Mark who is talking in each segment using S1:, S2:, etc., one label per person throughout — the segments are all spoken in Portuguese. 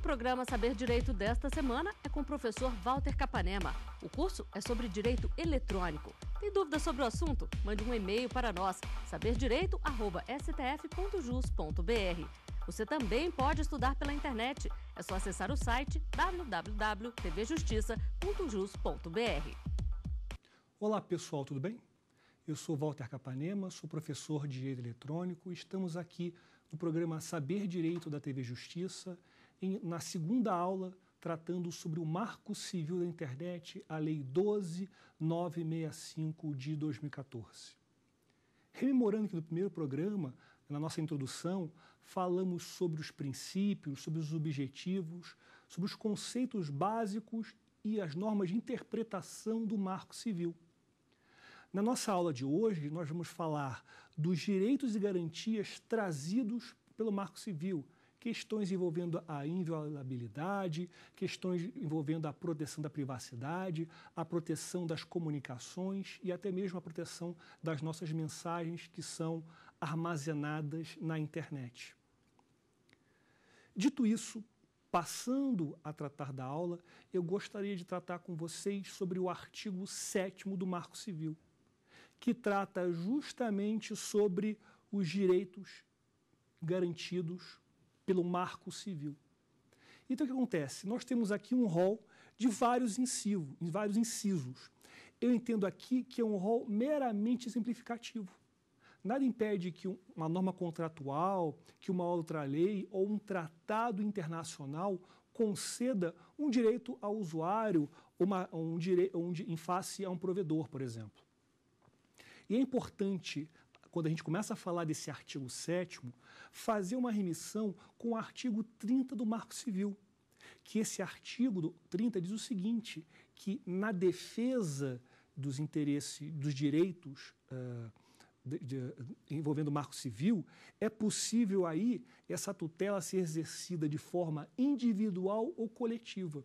S1: O programa Saber Direito desta semana é com o professor Walter Capanema. O curso é sobre direito eletrônico. Tem dúvidas sobre o assunto? Mande um e-mail para nós, saberdireito.stf.jus.br. Você também pode estudar pela internet. É só acessar o site www.tvjustiça.jus.br. Olá pessoal, tudo bem? Eu sou Walter Capanema, sou professor de Direito Eletrônico e estamos aqui no programa Saber Direito da TV Justiça em, na segunda aula tratando sobre o Marco Civil da Internet, a Lei 12965 de 2014. Rememorando que no primeiro programa, na nossa introdução, falamos sobre os princípios, sobre os objetivos, sobre os conceitos básicos e as normas de interpretação do Marco Civil. Na nossa aula de hoje, nós vamos falar dos direitos e garantias trazidos pelo Marco Civil, questões envolvendo a inviolabilidade, questões envolvendo a proteção da privacidade, a proteção das comunicações e até mesmo a proteção das nossas mensagens que são armazenadas na internet. Dito isso, passando a tratar da aula, eu gostaria de tratar com vocês sobre o artigo 7 do Marco Civil, que trata justamente sobre os direitos garantidos pelo Marco Civil. Então, o que acontece? Nós temos aqui um rol de vários, inciso, vários incisos. Eu entendo aqui que é um rol meramente exemplificativo. Nada impede que uma norma contratual, que uma outra lei ou um tratado internacional conceda um direito ao usuário uma, um dire, um, em face a um provedor, por exemplo. E é importante quando a gente começa a falar desse artigo 7, fazer uma remissão com o artigo 30 do Marco Civil. Que esse artigo 30 diz o seguinte: que na defesa dos interesses, dos direitos uh, de, de, envolvendo o marco civil, é possível aí essa tutela ser exercida de forma individual ou coletiva.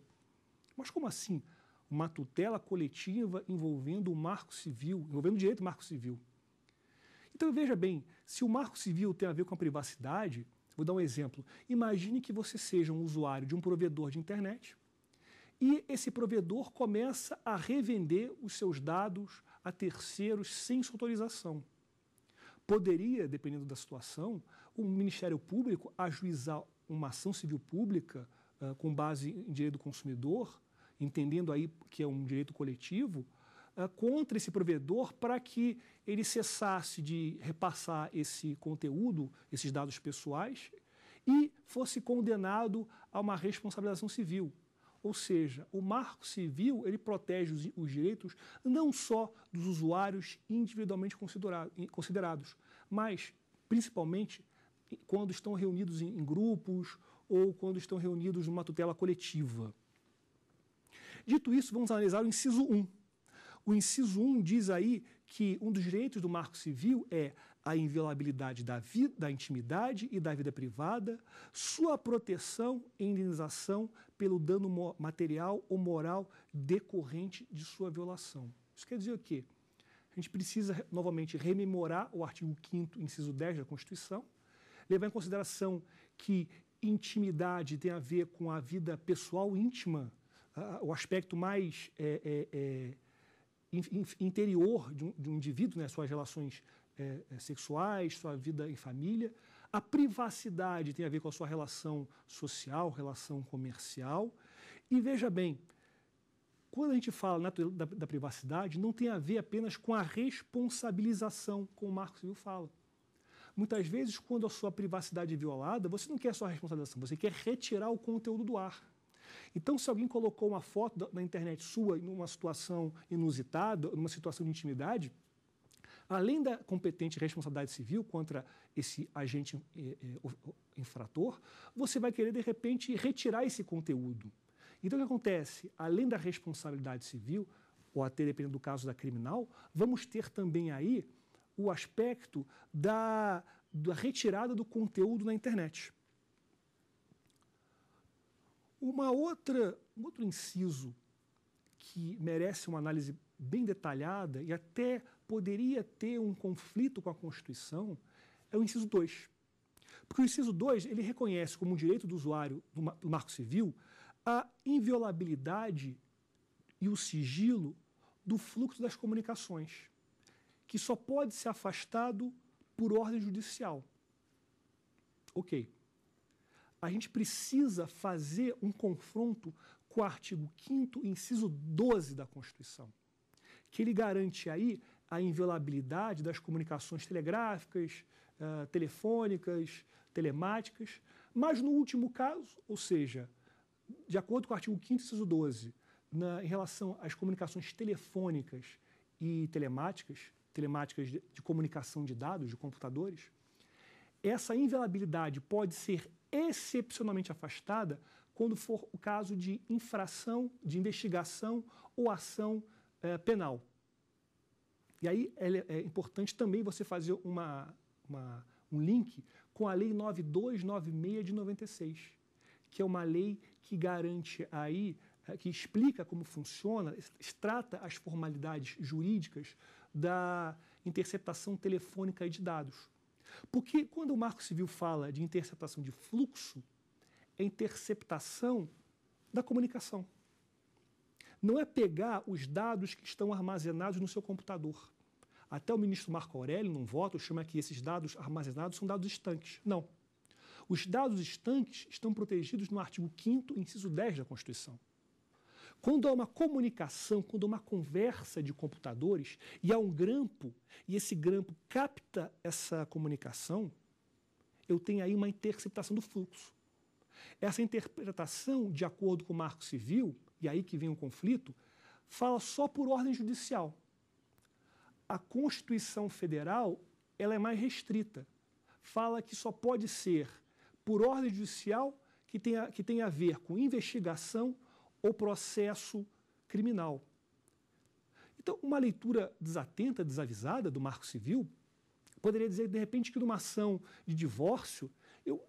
S1: Mas como assim? Uma tutela coletiva envolvendo o marco civil, envolvendo o direito do marco civil. Então veja bem, se o marco civil tem a ver com a privacidade, vou dar um exemplo. Imagine que você seja um usuário de um provedor de internet e esse provedor começa a revender os seus dados a terceiros sem sua autorização. Poderia, dependendo da situação, o um Ministério Público ajuizar uma ação civil pública uh, com base em direito do consumidor, entendendo aí que é um direito coletivo, eh, contra esse provedor para que ele cessasse de repassar esse conteúdo, esses dados pessoais, e fosse condenado a uma responsabilização civil. Ou seja, o marco civil ele protege os, os direitos não só dos usuários individualmente considerado, considerados, mas principalmente quando estão reunidos em, em grupos ou quando estão reunidos numa tutela coletiva. Dito isso, vamos analisar o inciso 1 o inciso 1 diz aí que um dos direitos do Marco Civil é a inviolabilidade da vida, da intimidade e da vida privada, sua proteção e indenização pelo dano material ou moral decorrente de sua violação. Isso quer dizer o quê? A gente precisa novamente rememorar o artigo 5 inciso 10 da Constituição, levar em consideração que intimidade tem a ver com a vida pessoal íntima, ah, o aspecto mais é, é, é, interior de um, de um indivíduo, né, suas relações é, é, sexuais, sua vida em família. A privacidade tem a ver com a sua relação social, relação comercial. E veja bem, quando a gente fala na, da, da, privacidade, não tem a ver apenas com a responsabilização, como o Marcos Civil fala. Muitas vezes, quando a sua privacidade é violada, você não quer a sua responsabilização, você quer retirar o conteúdo do ar. Então, se alguém colocou uma foto na internet sua em uma situação inusitada, numa situação de intimidade, além da competente responsabilidade civil contra esse agente eh, eh, infrator, você vai querer, de repente, retirar esse conteúdo. Então, o que acontece? Além da responsabilidade civil, ou até dependendo do caso da criminal, vamos ter também aí o aspecto da, da retirada do conteúdo na internet. Uma outra, um outro inciso que merece uma análise bem detalhada e até poderia ter um conflito com a Constituição é o inciso 2. Porque o inciso 2, ele reconhece como um direito do usuário do Marco Civil a inviolabilidade e o sigilo do fluxo das comunicações, que só pode ser afastado por ordem judicial. OK a gente precisa fazer um confronto com o artigo 5 inciso 12 da Constituição, que ele garante aí a inviolabilidade das comunicações telegráficas, uh, telefônicas, telemáticas, mas no último caso, ou seja, de acordo com o artigo 5 inciso 12, na, em relação às comunicações telefônicas e telemáticas, telemáticas de, de comunicação de dados, de computadores, essa inviolabilidade pode ser excepcionalmente afastada quando for o caso de infração, de investigação ou ação é, penal. E aí é, é, importante também você fazer uma, uma, um link com a Lei 9296 de 96, que é uma lei que garante aí, eh, que explica como funciona, trata as formalidades jurídicas da interceptação telefônica de dados. Porque quando o Marco Civil fala de interceptação de fluxo, é interceptação da comunicação. Não é pegar os dados que estão armazenados no seu computador. Até o ministro Marco Aurélio, num voto, chama que esses dados armazenados são dados estanques. Não. Os dados estanques estão protegidos no artigo 5 inciso 10 da Constituição. Quando há uma comunicação, quando há uma conversa de computadores e há um grampo, e esse grampo capta essa comunicação, eu tenho aí uma interceptação do fluxo. Essa interpretação, de acordo com o Marco Civil, e aí que vem o conflito, fala só por ordem judicial. A Constituição Federal ela é mais restrita. Fala que só pode ser por ordem judicial que tenha, que tenha a ver com investigação ou processo criminal. Então, uma leitura desatenta, desavisada do Marco Civil poderia dizer, de repente, que numa ação de divórcio, eu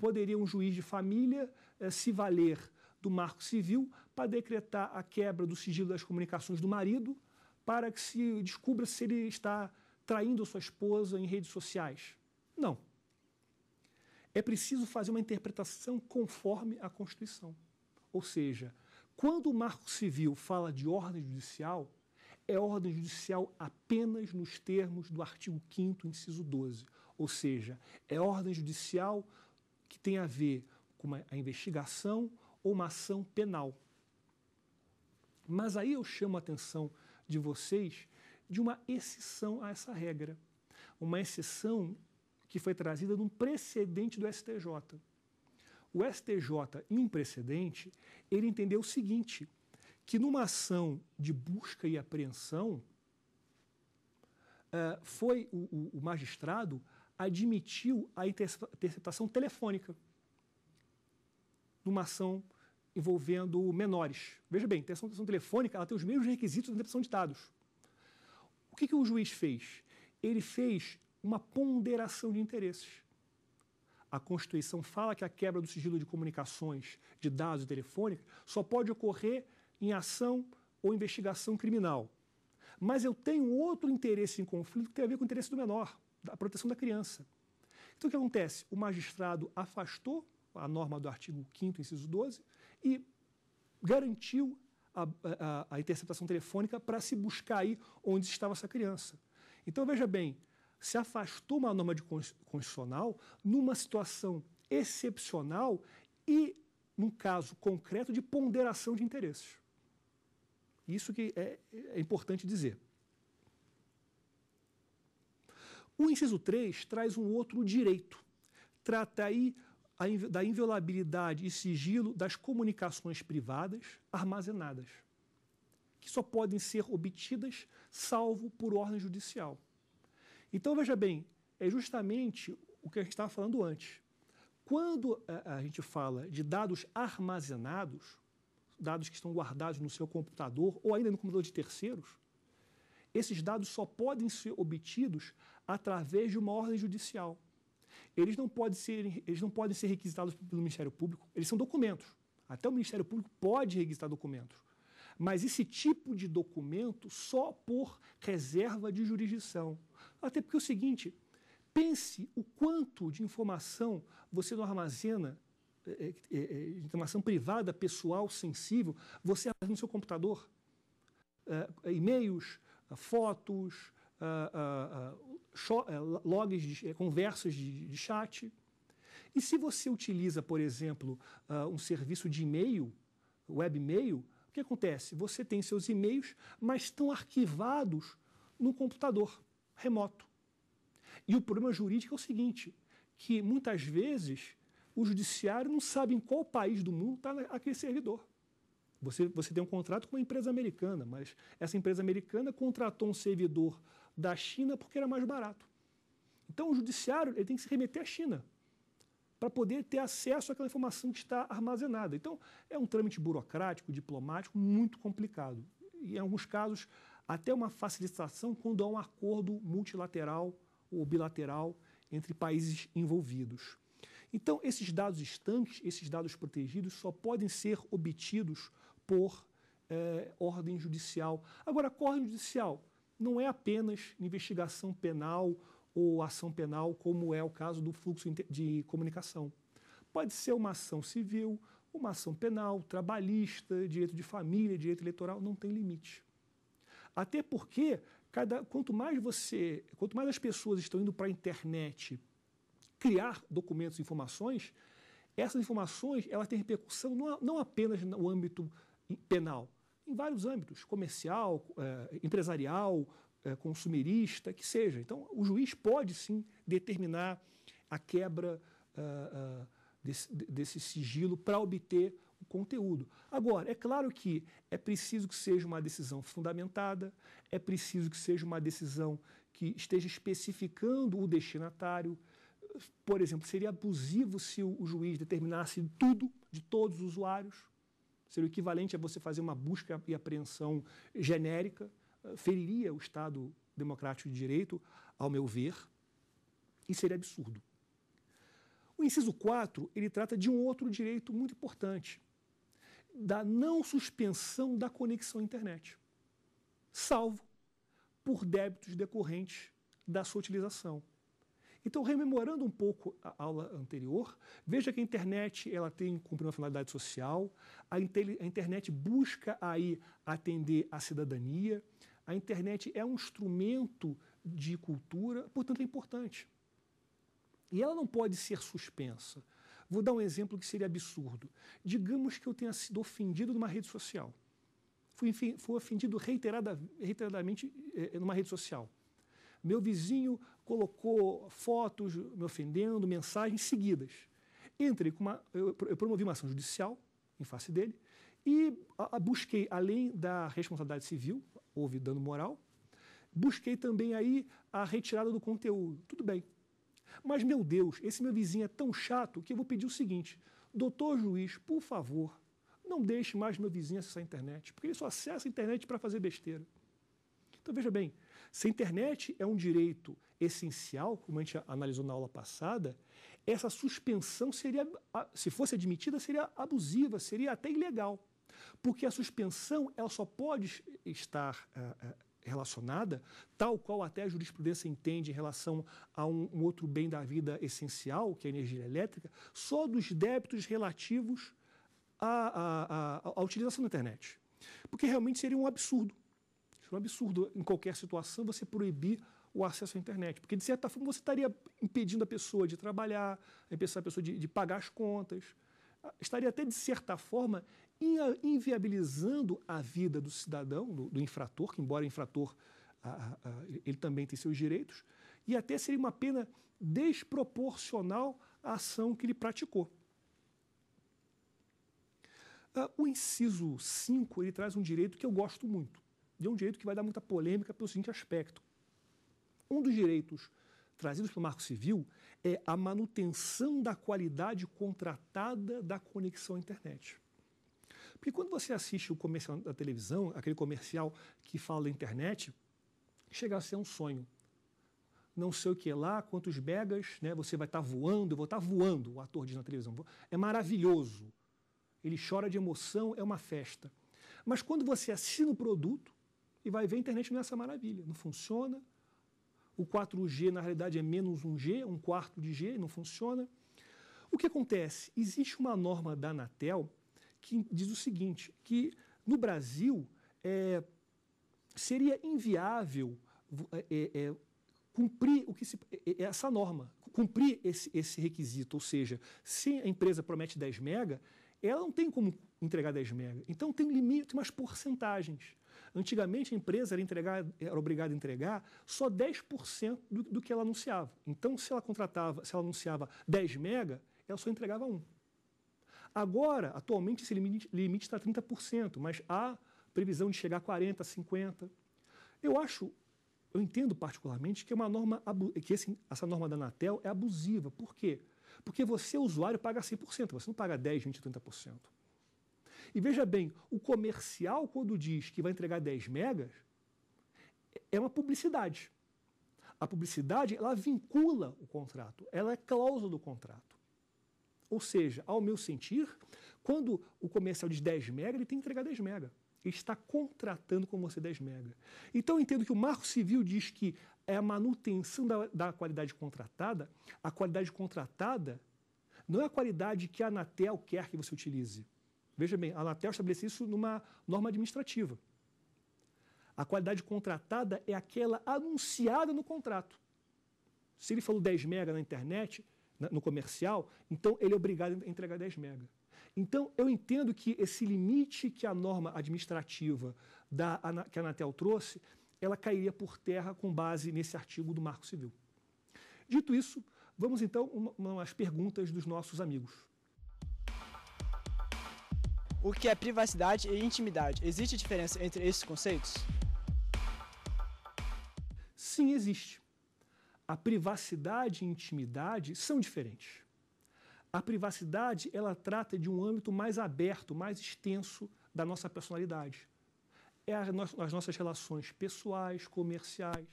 S1: poderia um juiz de família eh, se valer do Marco Civil para decretar a quebra do sigilo das comunicações do marido para que se descubra se ele está traindo sua esposa em redes sociais. Não. É preciso fazer uma interpretação conforme a Constituição. Ou seja, quando o Marco Civil fala de ordem judicial, é ordem judicial apenas nos termos do artigo 5, inciso 12. Ou seja, é ordem judicial que tem a ver com a investigação ou uma ação penal. Mas aí eu chamo a atenção de vocês de uma exceção a essa regra. Uma exceção que foi trazida num precedente do STJ. O STJ, em um precedente, ele entendeu o seguinte: que numa ação de busca e apreensão, eh, foi o, magistrado admitiu a interceptação telefônica numa ação envolvendo menores. Veja bem, interceptação telefônica ela tem os mesmos requisitos da interceptação de dados. O que, que o juiz fez? Ele fez uma ponderação de interesses. A Constituição fala que a quebra do sigilo de comunicações, de dados e telefônica, só pode ocorrer em ação ou investigação criminal. Mas eu tenho outro interesse em conflito que tem a ver com o interesse do menor, a proteção da criança. Então, o que acontece? O magistrado afastou a norma do artigo 5, inciso 12, e garantiu a, a, a interceptação telefônica para se buscar aí onde estava essa criança. Então, veja bem, se afastou uma norma de constitucional numa situação excepcional e num caso concreto de ponderação de interesses. Isso que é, é importante dizer. O inciso 3 traz um outro direito. Trata aí da inviolabilidade e sigilo das comunicações privadas armazenadas, que só podem ser obtidas salvo por ordem judicial. Então, veja bem, é justamente o que a gente estava falando antes. Quando é, a, gente fala de dados armazenados, dados que estão guardados no seu computador ou ainda no computador de terceiros, esses dados só podem ser obtidos através de uma ordem judicial. Eles não podem ser, eles não podem ser requisitados pelo Ministério Público, eles são documentos. Até o Ministério Público pode requisitar documentos. Mas esse tipo de documento só por reserva de jurisdição. Até porque é o seguinte, pense o quanto de informação você não armazena, é, é, é, é informação privada, pessoal, sensível, você armazena no seu computador. É, e-mails, fotos, logs, de, conversas de, de chat. E se você utiliza, por exemplo, uh, um serviço de e-mail, webmail o que acontece? Você tem seus e-mails, mas estão arquivados no computador remoto. E o problema jurídico é o seguinte, que muitas vezes o judiciário não sabe em qual país do mundo está aquele servidor. Você, você tem um contrato com uma empresa americana, mas essa empresa americana contratou um servidor da China porque era mais barato. Então o judiciário ele tem que se remeter à China para poder ter acesso àquela informação que está armazenada. Então é um trâmite burocrático, diplomático muito complicado. E, em alguns casos até uma facilitação quando há um acordo multilateral ou bilateral entre países envolvidos. Então, esses dados estanques, esses dados protegidos, só podem ser obtidos por eh, ordem judicial. Agora, a ordem judicial não é apenas investigação penal ou ação penal, como é o caso do fluxo de comunicação. Pode ser uma ação civil, uma ação penal, trabalhista, direito de família, direito eleitoral, não tem limite. Até porque cada, quanto mais você, quanto mais as pessoas estão indo para a internet criar documentos e informações, essas informações elas têm repercussão não, não apenas no âmbito penal, em vários âmbitos, comercial, eh, empresarial, eh, consumerista, que seja. Então, o juiz pode sim determinar a quebra ah, ah, desse, desse sigilo para obter conteúdo. Agora, é claro que é preciso que seja uma decisão fundamentada, é preciso que seja uma decisão que esteja especificando o destinatário. Por exemplo, seria abusivo se o juiz determinasse tudo de todos os usuários. Seria o equivalente a você fazer uma busca e apreensão genérica. Ah, feriria o Estado democrático de direito, ao meu ver, e seria absurdo. O inciso 4, ele trata de um outro direito muito importante, da não suspensão da conexão à internet, salvo por débitos decorrentes da sua utilização. Então, rememorando um pouco a aula anterior, veja que a internet ela tem cumprir uma finalidade social, a, internet busca aí atender a cidadania, a internet é um instrumento de cultura, portanto é importante. E ela não pode ser suspensa. Vou dar um exemplo que seria absurdo. Digamos que eu tenha sido ofendido numa rede social. Fui, fui ofendido reiterada, reiteradamente eh, eh, numa rede social. Meu vizinho colocou fotos me ofendendo, mensagens seguidas. Entrei com uma. Eu, eu promovi uma ação judicial em face dele e a, a busquei, além da responsabilidade civil, houve dano moral, busquei também aí a retirada do conteúdo. Tudo bem, mas, meu Deus, esse meu vizinho é tão chato que eu vou pedir o seguinte: doutor juiz, por favor, não deixe mais meu vizinho acessar a internet, porque ele só acessa a internet para fazer besteira. Então, veja bem, se a internet é um direito essencial, como a gente analisou na aula passada, essa suspensão seria, se fosse admitida, seria abusiva, seria até ilegal. Porque a suspensão ela só pode estar uh, uh, relacionada, tal qual até a jurisprudência entende em relação a um, um outro bem da vida essencial, que é a energia elétrica, só dos débitos relativos à, à, à, à utilização da internet. Porque realmente seria um absurdo. Seria um absurdo, em qualquer situação, você proibir o acesso à internet. Porque, de certa forma, você estaria impedindo a pessoa de trabalhar, a pessoa de, de pagar as contas estaria até, de certa forma, inviabilizando a vida do cidadão, do, do infrator, que, embora infrator, a, a, ele também tem seus direitos, e até seria uma pena desproporcional à ação que ele praticou. Ah, o inciso 5 ele traz um direito que eu gosto muito, e é um direito que vai dar muita polêmica pelo seguinte aspecto. Um dos direitos trazidos pelo Marco Civil é a manutenção da qualidade contratada da conexão à internet. Porque quando você assiste o comercial da televisão, aquele comercial que fala da internet, chega a ser um sonho. Não sei o que lá, quantos megas, né? Você vai estar tá voando, eu vou estar tá voando, o ator diz na televisão. É maravilhoso. Ele chora de emoção, é uma festa. Mas quando você assina o produto e vai ver a internet não é essa maravilha, não funciona, o 4G, na realidade, é menos um G, um quarto de G, não funciona. O que acontece? Existe uma norma da Anatel que diz o seguinte, que no Brasil é, seria inviável é, é, é cumprir o que se, é, é, essa norma, cumprir esse, esse, requisito, ou seja, se a empresa promete 10 mega, ela não tem como entregar 10 mega. Então tem um limite, umas porcentagens. Antigamente, a empresa era, entregar, era obrigada a entregar só 10% do, do que ela anunciava. Então, se ela contratava, se ela anunciava 10 mega, ela só entregava 1. Agora, atualmente, esse limite, está a 30%, mas há previsão de chegar a 40%, 50%. Eu acho, eu entendo particularmente que, é uma norma, que esse, essa norma da Anatel é abusiva. Por quê? Porque você, usuário, paga 100%, você não paga 10%, 20%, 30%. E veja bem, o comercial, quando diz que vai entregar 10 megas, é uma publicidade. A publicidade, ela vincula o contrato, ela é cláusula do contrato. Ou seja, ao meu sentir, quando o comercial diz 10 mega, ele tem que entregar 10 mega. Ele está contratando com você 10 mega. Então eu entendo que o Marco Civil diz que é a manutenção da, da qualidade contratada. A qualidade contratada não é a qualidade que a Anatel quer que você utilize. Veja bem, a Anatel estabelece isso numa norma administrativa. A qualidade contratada é aquela anunciada no contrato. Se ele falou 10 mega na internet, no comercial, então ele é obrigado a entregar 10 mega. Então, eu entendo que esse limite que a norma administrativa da, que a Anatel trouxe, ela cairia por terra com base nesse artigo do Marco Civil. Dito isso, vamos então às perguntas dos nossos amigos. O que é privacidade e intimidade? Existe diferença entre esses conceitos? Sim, existe. A privacidade e intimidade são diferentes. A privacidade, ela trata de um âmbito mais aberto, mais extenso da nossa personalidade. É as nossas relações pessoais, comerciais.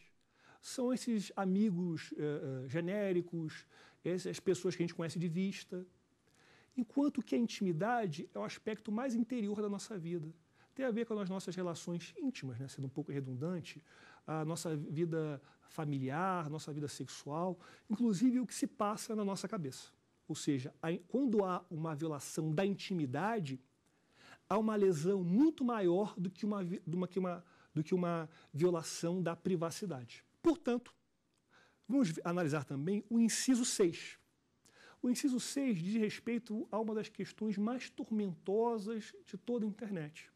S1: São esses amigos uh, genéricos, essas pessoas que a gente conhece de vista. Enquanto que a intimidade é o aspecto mais interior da nossa vida. Tem a ver com as nossas relações íntimas, né? sendo um pouco redundante, a nossa vida familiar, nossa vida sexual, inclusive o que se passa na nossa cabeça. Ou seja, quando há uma violação da intimidade, há uma lesão muito maior do que uma, do que uma, do que uma violação da privacidade. Portanto, vamos analisar também o inciso 6 o inciso 6 diz respeito a uma das questões mais tormentosas de toda a internet.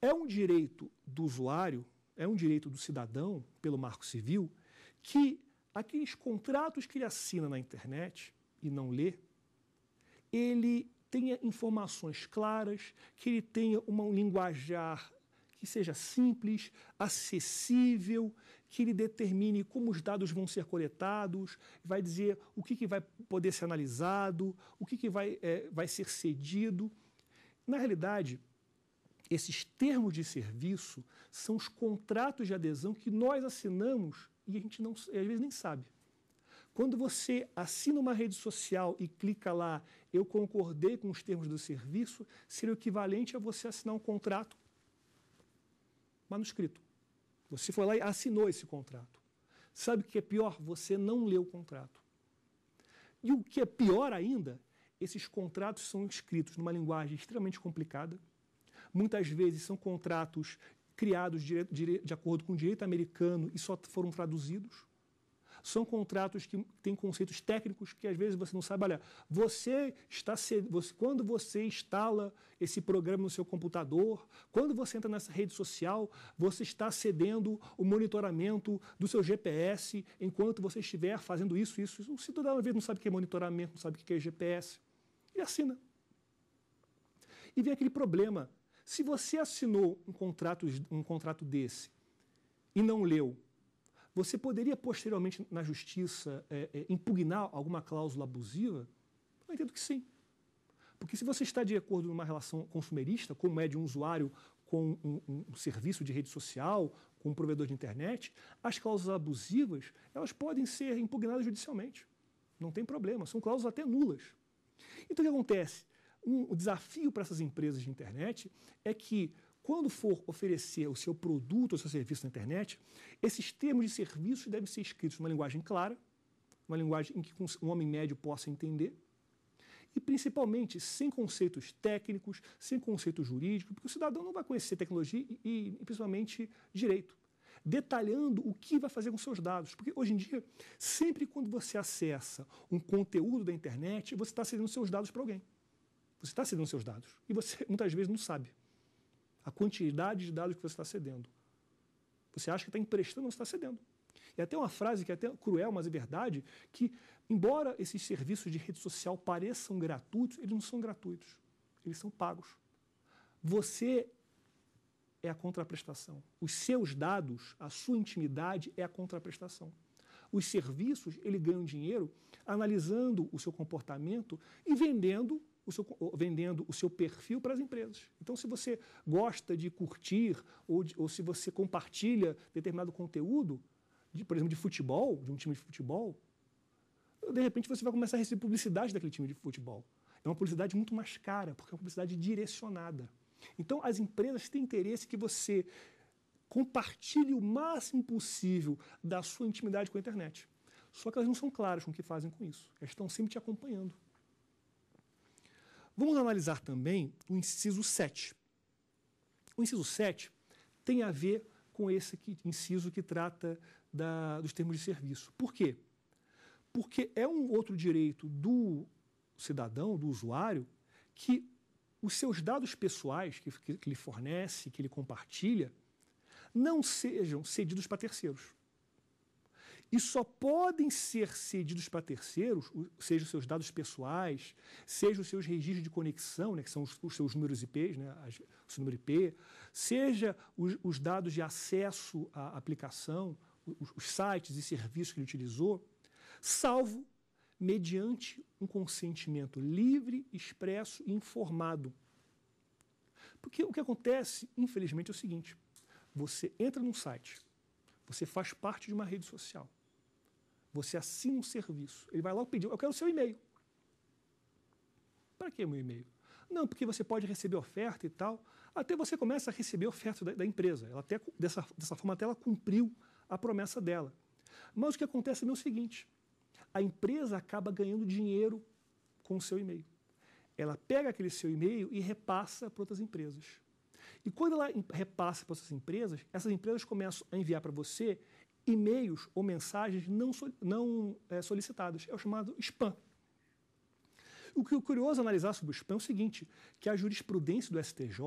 S1: É um direito do usuário, é um direito do cidadão, pelo Marco Civil, que aqueles contratos que ele assina na internet e não lê, ele tenha informações claras, que ele tenha uma, linguajar que seja simples, acessível, que ele determine como os dados vão ser coletados, vai dizer o que, que vai poder ser analisado, o que, que vai, é, vai ser cedido. Na realidade, esses termos de serviço são os contratos de adesão que nós assinamos e a gente não, às vezes nem sabe. Quando você assina uma rede social e clica lá, eu concordei com os termos do serviço, seria o equivalente a você assinar um contrato manuscrito. Você foi lá e assinou esse contrato. Sabe o que é pior? Você não leu o contrato. E o que é pior ainda, esses contratos são escritos numa linguagem extremamente complicada. Muitas vezes são contratos criados de, de, de acordo com o direito americano e só foram traduzidos. São contratos que têm conceitos técnicos que às vezes você não sabe. Olha, você está você, quando você instala esse programa no seu computador, quando você entra nessa rede social, você está cedendo o monitoramento do seu GPS enquanto você estiver fazendo isso, isso, isso. O cidadão às vezes não sabe o que é monitoramento, não sabe o que é GPS. E assina. Né? E vem aquele problema. Se você assinou um contrato, um contrato desse e não leu, você poderia posteriormente na justiça é, é, impugnar alguma cláusula abusiva? Eu entendo que sim. Porque se você está de acordo numa relação consumerista, como é de um usuário com um, um, um, serviço de rede social, com um provedor de internet, as cláusulas abusivas elas podem ser impugnadas judicialmente. Não tem problema, são cláusulas até nulas. Então o que acontece? Um, o desafio para essas empresas de internet é que quando for oferecer o seu produto ou seu serviço na internet, esses termos de serviço devem ser escritos numa linguagem clara, uma linguagem em que um homem médio possa entender, e principalmente sem conceitos técnicos, sem conceitos jurídicos, porque o cidadão não vai conhecer tecnologia e, e principalmente direito. Detalhando o que vai fazer com seus dados. Porque hoje em dia, sempre quando você acessa um conteúdo da internet, você está cedendo seus dados para alguém. Você está cedendo seus dados. E você muitas vezes não sabe a quantidade de dados que você está cedendo. Você acha que está emprestando, mas está cedendo. E até uma frase que é até cruel, mas é verdade, que embora esses serviços de rede social pareçam gratuitos, eles não são gratuitos. Eles são pagos. Você é a contraprestação. Os seus dados, a sua intimidade é a contraprestação. Os serviços, ele ganha dinheiro analisando o seu comportamento e vendendo o seu, vendendo o seu perfil para as empresas. Então, se você gosta de curtir ou, de, ou se você compartilha determinado conteúdo, de, por exemplo, de futebol, de um time de futebol, de repente você vai começar a receber publicidade daquele time de futebol. É uma publicidade muito mais cara, porque é uma publicidade direcionada. Então, as empresas têm interesse que você compartilhe o máximo possível da sua intimidade com a internet. Só que elas não são claras com o que fazem com isso. Elas estão sempre te acompanhando. Vamos analisar também o inciso 7. O inciso 7 tem a ver com esse que, inciso que trata da, dos termos de serviço. Por quê? Porque é um outro direito do cidadão, do usuário, que os seus dados pessoais que, que, que ele fornece, que ele compartilha, não sejam cedidos para terceiros e só podem ser cedidos para terceiros, seja os seus dados pessoais, seja os seus registros de conexão, né, que são os, os seus números IPs, né, o seu número IP, seja os, os dados de acesso à aplicação, os, os sites e serviços que ele utilizou, salvo mediante um consentimento livre, expresso e informado. Porque o que acontece, infelizmente, é o seguinte: você entra num site, você faz parte de uma rede social. Você assina um serviço. Ele vai lá e pediu, eu quero o seu e-mail. Para que meu e-mail? Não, porque você pode receber oferta e tal. Até você começa a receber oferta da, da empresa. Ela até, dessa, dessa forma, até ela cumpriu a promessa dela. Mas o que acontece é o seguinte: a empresa acaba ganhando dinheiro com o seu e-mail. Ela pega aquele seu e-mail e repassa para outras empresas. E quando ela repassa para essas empresas, essas empresas começam a enviar para você e-mails ou mensagens não, não é, solicitadas. É o chamado spam. O que é curioso analisar sobre o spam é o seguinte, que a jurisprudência do STJ,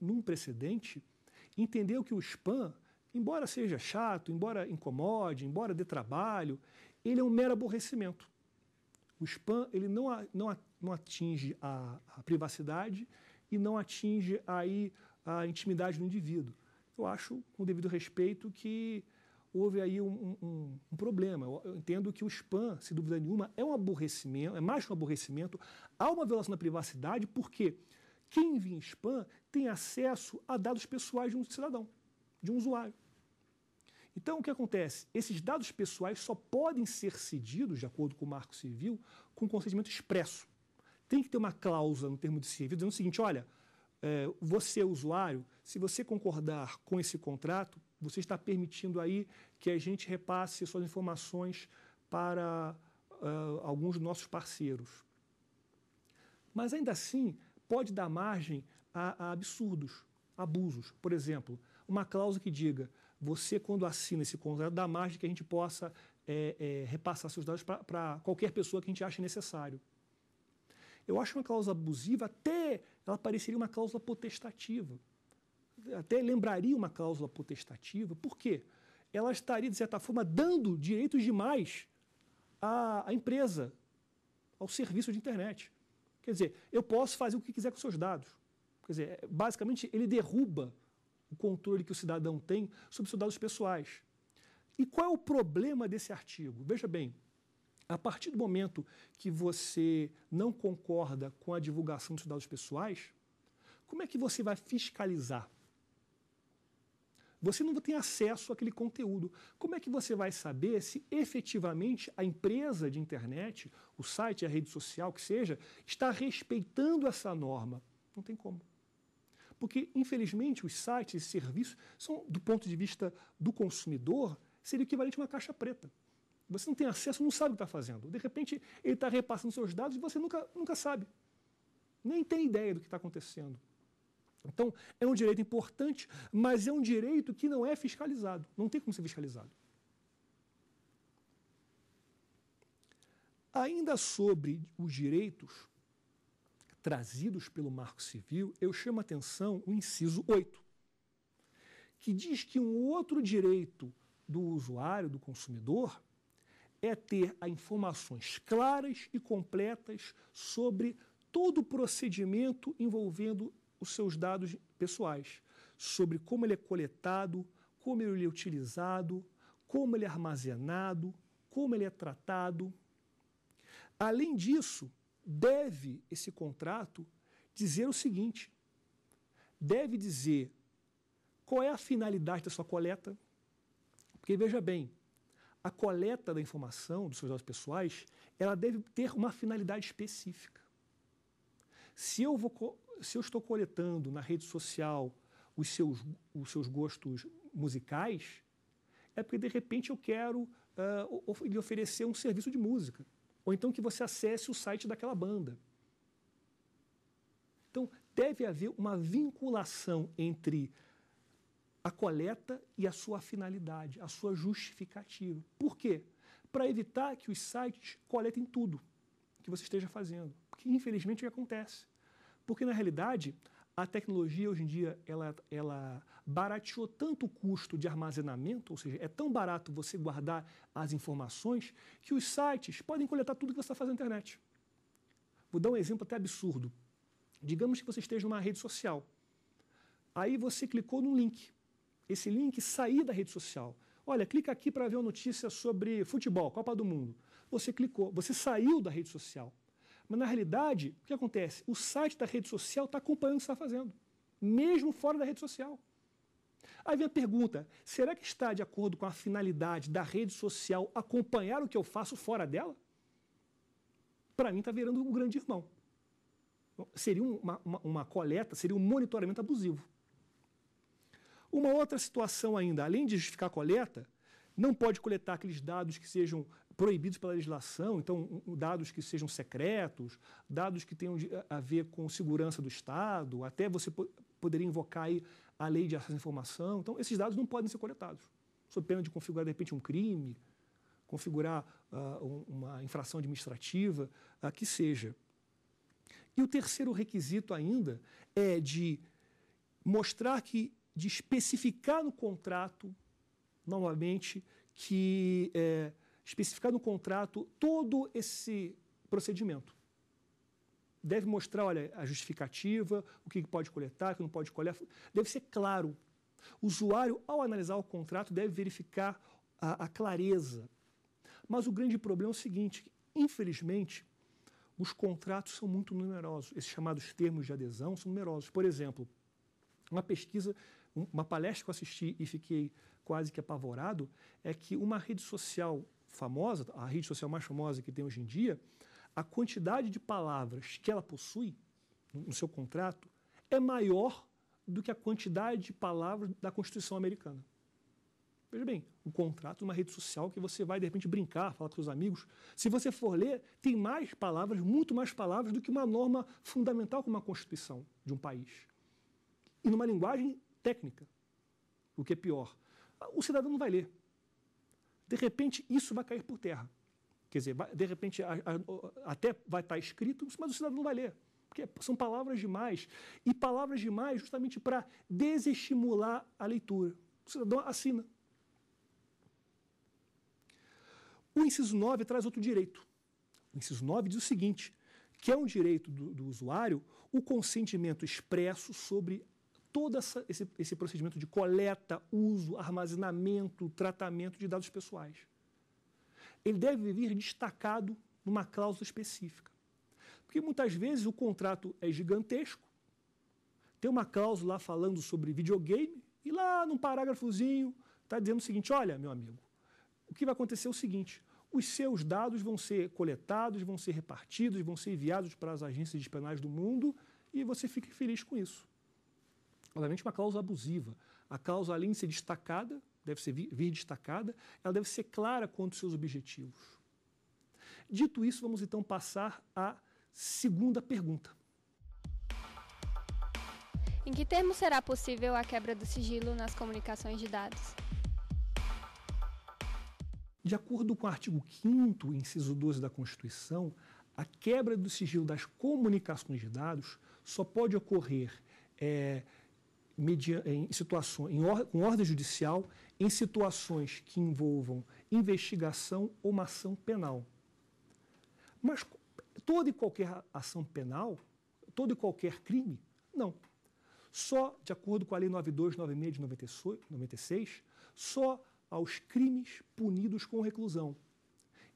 S1: num precedente, entendeu que o spam, embora seja chato, embora incomode, embora dê trabalho, ele é um mero aborrecimento. O spam ele não, a, não, a, não atinge a, a, privacidade e não atinge aí a intimidade do indivíduo. Eu acho, com devido respeito, que houve aí um, um, um, problema. Eu entendo que o spam, sem dúvida nenhuma, é um aborrecimento, é mais que um aborrecimento, há uma violação da privacidade, porque quem envia spam tem acesso a dados pessoais de um cidadão, de um usuário. Então, o que acontece? Esses dados pessoais só podem ser cedidos, de acordo com o Marco Civil, com consentimento expresso. Tem que ter uma cláusula no termo de serviço dizendo o seguinte: olha, é, você, usuário, se você concordar com esse contrato, você está permitindo aí que a gente repasse suas informações para uh, alguns dos nossos parceiros. Mas ainda assim, pode dar margem a, a absurdos, abusos. Por exemplo, uma cláusula que diga: você, quando assina esse contrato, dá margem que a gente possa é, é, repassar seus dados para qualquer pessoa que a gente ache necessário. Eu acho uma cláusula abusiva, até ela pareceria uma cláusula potestativa até lembraria uma cláusula potestativa, porque ela estaria, de certa forma, dando direitos demais à, à empresa, ao serviço de internet. Quer dizer, eu posso fazer o que quiser com seus dados. Quer dizer, é, basicamente, ele derruba o controle que o cidadão tem sobre seus dados pessoais. E qual é o problema desse artigo? Veja bem, a partir do momento que você não concorda com a divulgação dos dados pessoais, como é que você vai fiscalizar? você não tem acesso àquele conteúdo. Como é que você vai saber se efetivamente a empresa de internet, o site, a rede social, que seja, está respeitando essa norma? Não tem como. Porque, infelizmente, os sites e serviços são, do ponto de vista do consumidor, seria o equivalente a uma caixa preta. Você não tem acesso, não sabe o que está fazendo. De repente, ele está repassando seus dados e você nunca, nunca sabe. Nem tem ideia do que está acontecendo. Então, é um direito importante, mas é um direito que não é fiscalizado. Não tem como ser fiscalizado. Ainda sobre os direitos trazidos pelo Marco Civil, eu chamo a atenção o inciso 8, que diz que um outro direito do usuário, do consumidor, é ter informações claras e completas sobre todo o procedimento envolvendo os seus dados pessoais, sobre como ele é coletado, como ele é utilizado, como ele é armazenado, como ele é tratado. Além disso, deve esse contrato dizer o seguinte: deve dizer qual é a finalidade da sua coleta. Porque veja bem, a coleta da informação dos seus dados pessoais, ela deve ter uma finalidade específica. Se eu vou se eu estou coletando na rede social os seus, os seus gostos musicais, é porque de repente eu quero uh, lhe oferecer um serviço de música. Ou então que você acesse o site daquela banda. Então, deve haver uma vinculação entre a coleta e a sua finalidade, a sua justificativa. Por quê? Para evitar que os sites coletem tudo que você esteja fazendo. Porque, infelizmente, o que acontece? Porque, na realidade, a tecnologia hoje em dia ela, ela barateou tanto o custo de armazenamento, ou seja, é tão barato você guardar as informações que os sites podem coletar tudo que você faz na internet. Vou dar um exemplo até absurdo. Digamos que você esteja numa rede social. Aí você clicou num link. Esse link sair da rede social. Olha, clica aqui para ver uma notícia sobre futebol, Copa do Mundo. Você clicou, você saiu da rede social. Mas na realidade, o que acontece? O site da rede social está acompanhando o que está fazendo, mesmo fora da rede social. Aí vem a pergunta: será que está de acordo com a finalidade da rede social acompanhar o que eu faço fora dela? Para mim está virando um grande irmão. Seria uma, uma, uma coleta, seria um monitoramento abusivo. Uma outra situação ainda, além de justificar a coleta, não pode coletar aqueles dados que sejam proibidos pela legislação, então dados que sejam secretos, dados que tenham a ver com segurança do Estado, até você poderia invocar a lei de acesso à informação. Então, esses dados não podem ser coletados, sob pena de configurar, de repente, um crime, configurar uh, uma infração administrativa, uh, que seja. E o terceiro requisito ainda é de mostrar que, de especificar no contrato, normalmente que... Eh, especificar no contrato todo esse procedimento. Deve mostrar, olha, a justificativa, o que pode coletar, o que não pode coletar. Deve ser claro. O usuário, ao analisar o contrato, deve verificar a, a clareza. Mas o grande problema é o seguinte: infelizmente, os contratos são muito numerosos. Esses chamados termos de adesão são numerosos. Por exemplo, uma pesquisa, uma palestra que eu assisti e fiquei quase que apavorado, é que uma rede social famosa, a rede social mais famosa que tem hoje em dia, a quantidade de palavras que ela possui no seu contrato é maior do que a quantidade de palavras da Constituição americana. Veja bem, o um contrato uma rede social que você vai de repente brincar, falar com seus amigos. Se você for ler, tem mais palavras, muito mais palavras do que uma norma fundamental como a Constituição de um país. E numa linguagem técnica, o que é pior. O cidadão não vai ler. De repente, isso vai cair por terra. Quer dizer, de repente, até vai estar escrito, mas o cidadão não vai ler. Porque são palavras demais. E palavras demais justamente para desestimular a leitura. O cidadão assina. O inciso 9 traz outro direito. O inciso 9 diz o seguinte: que é um direito do, do usuário o consentimento expresso sobre todo essa, esse, esse procedimento de coleta, uso, armazenamento, tratamento de dados pessoais. Ele deve vir destacado numa cláusula específica. Porque muitas vezes o contrato é gigantesco, tem uma cláusula lá falando sobre videogame, e lá num parágrafozinho está dizendo o seguinte: olha, meu amigo, o que vai acontecer é o seguinte: os seus dados vão ser coletados, vão ser repartidos, vão ser enviados para as agências de penais do mundo e você fique feliz com isso. Obviamente, uma cláusula abusiva. A cláusula, além de ser destacada, deve ser vir destacada, ela deve ser clara quanto aos seus objetivos. Dito isso, vamos então passar à segunda pergunta. Em que termos será possível a quebra do sigilo nas comunicações de dados? De acordo com o artigo 5, inciso 12 da Constituição, a quebra do sigilo das comunicações de dados só pode ocorrer é, em situações, em or, com ordem judicial, em situações que envolvam investigação ou uma ação penal. Mas toda e qualquer ação penal, todo e qualquer crime, não. Só, de acordo com a Lei 9296 de 96, só aos crimes punidos com reclusão.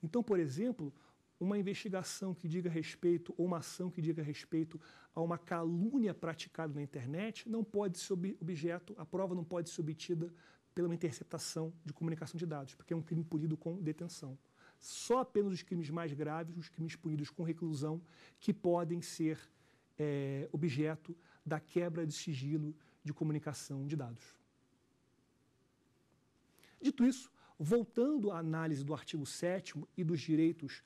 S1: Então, por exemplo, uma investigação que diga respeito ou uma ação que diga respeito a uma calúnia praticada na internet não pode ser objeto, a prova não pode ser obtida pela interceptação de comunicação de dados, porque é um crime punido com detenção. Só apenas os crimes mais graves, os crimes punidos com reclusão, que podem ser é, objeto da quebra de sigilo de comunicação de dados. Dito isso, voltando à análise do artigo 7 e dos direitos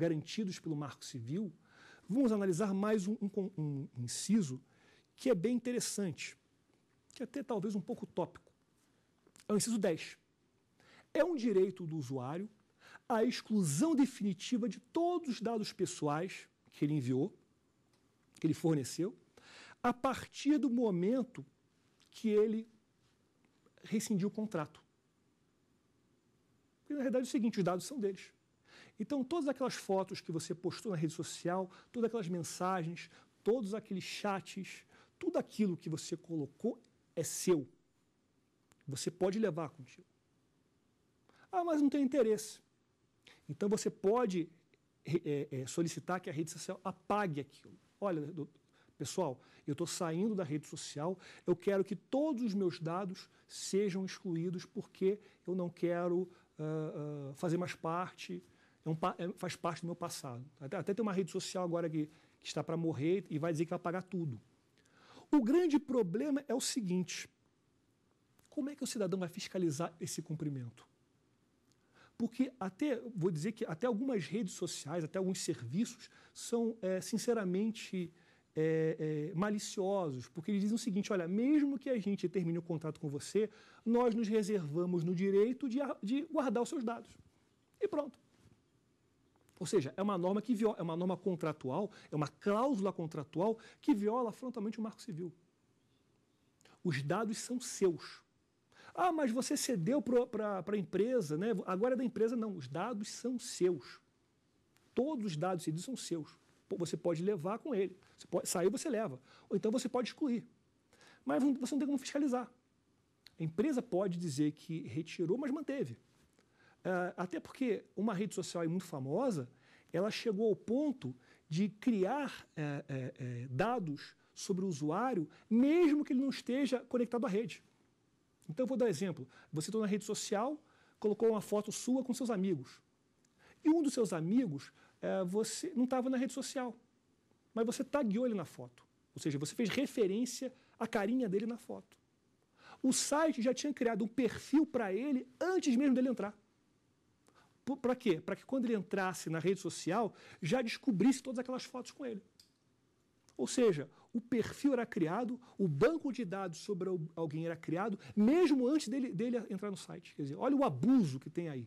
S1: garantidos pelo Marco Civil, vamos analisar mais um, um, um inciso que é bem interessante, que é até talvez um pouco tópico. É o inciso 10. É um direito do usuário a exclusão definitiva de todos os dados pessoais que ele enviou, que ele forneceu, a partir do momento que ele rescindiu o contrato. Porque, na verdade, é o seguinte, os dados são deles. Então, todas aquelas fotos que você postou na rede social, todas aquelas mensagens, todos aqueles chats, tudo aquilo que você colocou é seu. Você pode levar contigo. Ah, mas não tem interesse. Então você pode é, é, solicitar que a rede social apague aquilo. Olha, pessoal, eu estou saindo da rede social, eu quero que todos os meus dados sejam excluídos porque eu não quero uh, uh, fazer mais parte é um, é, faz parte do meu passado. Até, até tem uma rede social agora que, que está para morrer e vai dizer que vai pagar tudo. O grande problema é o seguinte: como é que o cidadão vai fiscalizar esse cumprimento? Porque até, vou dizer que até algumas redes sociais, até alguns serviços, são é, sinceramente é, é maliciosos, porque eles dizem o seguinte: olha, mesmo que a gente termine o contrato com você, nós nos reservamos no direito de, de guardar os seus dados. E pronto. Ou seja, é uma norma que viola, é uma norma contratual, é uma cláusula contratual que viola frontalmente o Marco Civil. Os dados são seus. Ah, mas você cedeu para a empresa, né? agora é da empresa. Não, os dados são seus. Todos os dados cedidos são seus. Você pode levar com ele. Você pode, saiu, você leva. Ou então você pode excluir. Mas você não tem como fiscalizar. A empresa pode dizer que retirou, mas manteve. É, até porque uma rede social muito famosa, ela chegou ao ponto de criar é, é, é, dados sobre o usuário, mesmo que ele não esteja conectado à rede. Então, eu vou dar um exemplo. Você está na rede social, colocou uma foto sua com seus amigos. E um dos seus amigos, é, você não estava na rede social, mas você tagueou ele na foto. Ou seja, você fez referência à carinha dele na foto. O site já tinha criado um perfil para ele antes mesmo dele entrar. Para quê? Para que quando ele entrasse na rede social, já descobrisse todas aquelas fotos com ele. Ou seja, o perfil era criado, o banco de dados sobre alguém era criado, mesmo antes dele, dele entrar no site. Quer dizer, olha o abuso que tem aí.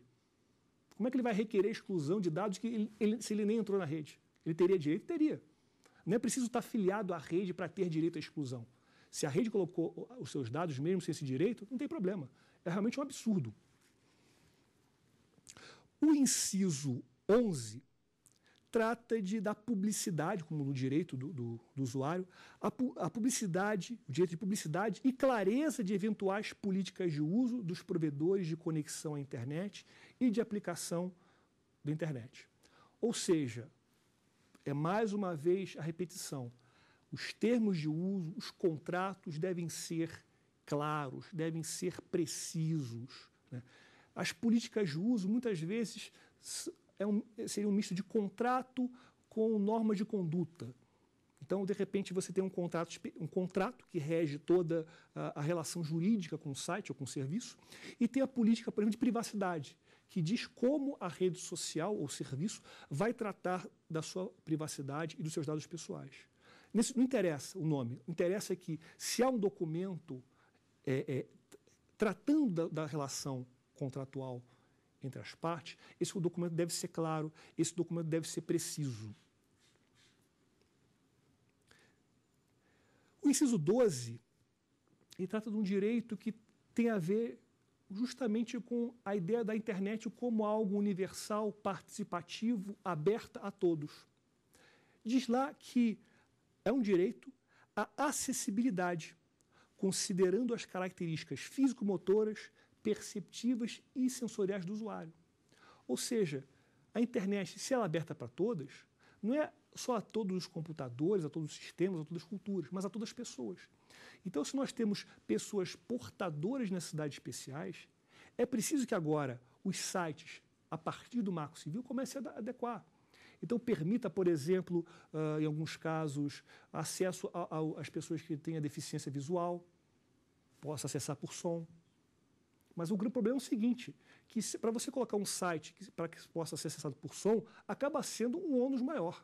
S1: Como é que ele vai requerer exclusão de dados que ele, ele, se ele nem entrou na rede? Ele teria direito? Teria. Não é preciso estar filiado à rede para ter direito à exclusão. Se a rede colocou os seus dados mesmo sem esse direito, não tem problema. É realmente um absurdo. O inciso 11 trata de da publicidade, como no direito do, do, do usuário, a, pu a, publicidade, o direito de publicidade e clareza de eventuais políticas de uso dos provedores de conexão à internet e de aplicação da internet. Ou seja, é mais uma vez a repetição. Os termos de uso, os contratos devem ser claros, devem ser precisos. Né? As políticas de uso, muitas vezes, é um, seria um misto de contrato com norma de conduta. Então, de repente, você tem um contrato, um contrato que rege toda a, a relação jurídica com o site ou com o serviço, e tem a política, por exemplo, de privacidade, que diz como a rede social ou serviço vai tratar da sua privacidade e dos seus dados pessoais. Nesse, não interessa o nome, interessa é que se há um documento é, é, tratando da, da relação contratual entre as partes, esse documento deve ser claro, esse documento deve ser preciso. O inciso 12, ele trata de um direito que tem a ver justamente com a ideia da internet como algo universal, participativo, aberta a todos. Diz lá que é um direito à acessibilidade, considerando as características físico-motoras perceptivas e sensoriais do usuário. Ou seja, a internet, se ela é aberta para todas, não é só a todos os computadores, a todos os sistemas, a todas as culturas, mas a todas as pessoas. Então, se nós temos pessoas portadoras de necessidades especiais, é preciso que agora os sites, a partir do Marco Civil, comecem a adequar. Então, permita, por exemplo, uh, em alguns casos, acesso às pessoas que têm a deficiência visual, possa acessar por som. Mas o grande problema é o seguinte, que para você colocar um site para que possa ser acessado por som, acaba sendo um ônus maior.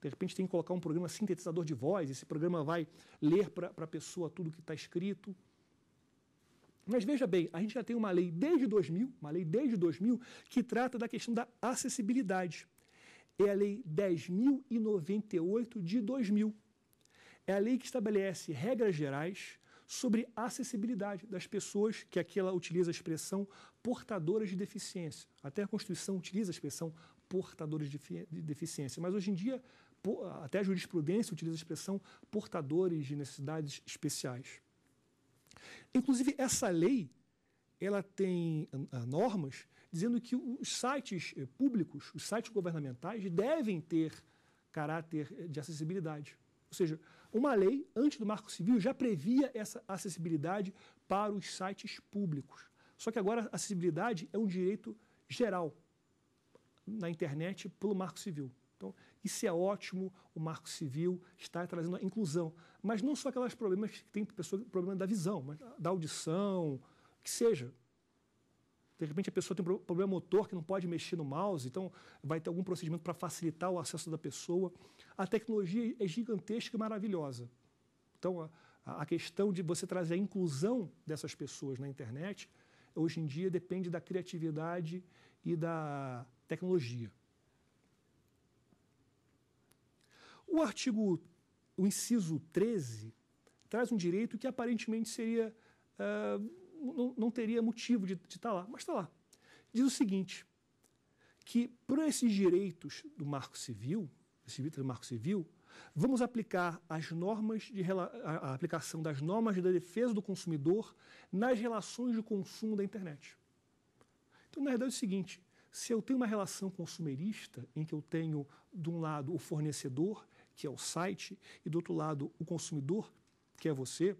S1: De repente tem que colocar um programa sintetizador de voz, esse programa vai ler para a pessoa tudo que está escrito. Mas veja bem, a gente já tem uma lei desde 2000, uma lei desde 2000, que trata da questão da acessibilidade. É a Lei 10.098 de 2000. É a lei que estabelece regras gerais sobre acessibilidade das pessoas, que aqui ela utiliza a expressão portadoras de deficiência. Até a Constituição utiliza a expressão portadores de deficiência, mas hoje em dia até a jurisprudência utiliza a expressão portadores de necessidades especiais. Inclusive, essa lei ela tem ah, normas dizendo que os sites eh, públicos, os sites governamentais, devem ter caráter eh, de acessibilidade. Ou seja, uma lei antes do Marco Civil já previa essa acessibilidade para os sites públicos. Só que agora a acessibilidade é um direito geral na internet pelo Marco Civil. Então, isso é ótimo, o Marco Civil está trazendo a inclusão. Mas não só aquelas problemas que tem pessoas problema da visão, mas da audição, que seja. De repente a pessoa tem um problema motor que não pode mexer no mouse, então vai ter algum procedimento para facilitar o acesso da pessoa. A tecnologia é gigantesca e maravilhosa. Então a, a questão de você trazer a inclusão dessas pessoas na internet, hoje em dia depende da criatividade e da tecnologia. O artigo, o inciso 13, traz um direito que aparentemente seria uh, não, não teria motivo de, estar tá lá, mas está lá. Diz o seguinte, que para esses direitos do marco civil, esse direitos do marco civil, vamos aplicar as normas de, a aplicação das normas da defesa do consumidor nas relações de consumo da internet. Então, na verdade, é o seguinte, se eu tenho uma relação consumerista, em que eu tenho, de um lado, o fornecedor, que é o site, e do outro lado, o consumidor, que é você,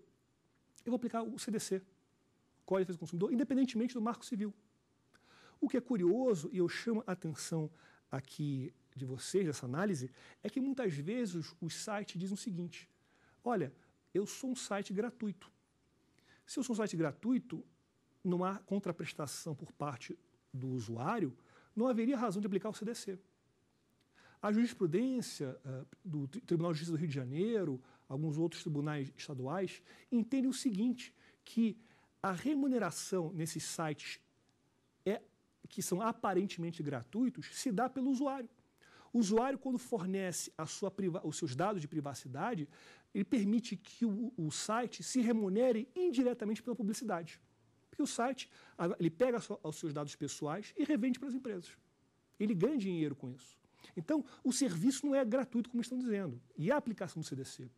S1: eu vou aplicar o CDC, Código de Defesa do Consumidor, independentemente do marco civil. O que é curioso, e eu chamo a atenção aqui de vocês, dessa análise, é que muitas vezes os sites dizem o seguinte: olha, eu sou um site gratuito. Se eu sou um site gratuito, não há contraprestação por parte do usuário, não haveria razão de aplicar o CDC. A jurisprudência uh, do Tribunal de Justiça do Rio de Janeiro, alguns outros tribunais estaduais, entendem o seguinte, que a remuneração nesses sites é que são aparentemente gratuitos se dá pelo usuário. O usuário, quando fornece sua, os seus dados de privacidade, ele permite que o, o, site se remunere indiretamente pela publicidade. Porque o site ele pega os seus dados pessoais e revende para as empresas. Ele ganha dinheiro com isso. Então, o serviço não é gratuito, como estão dizendo. E a aplicação do CDC.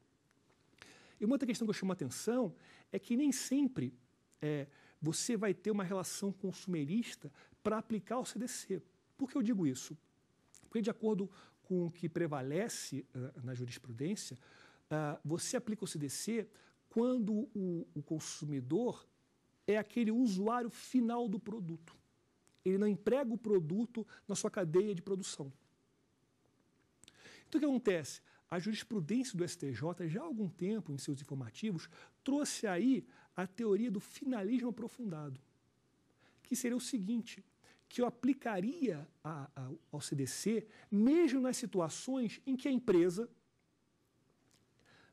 S1: E uma outra questão que eu chamo a atenção é que nem sempre é, você vai ter uma relação consumerista para aplicar o CDC. Por que eu digo isso? Porque, de acordo com o que prevalece uh, na jurisprudência, uh, você aplica o CDC quando o, o consumidor é aquele usuário final do produto. Ele não emprega o produto na sua cadeia de produção. Então, o que acontece? A jurisprudência do STJ, já há algum tempo, em seus informativos, trouxe aí a teoria do finalismo aprofundado, que seria o seguinte, que eu aplicaria a, a, ao CDC mesmo nas situações em que a empresa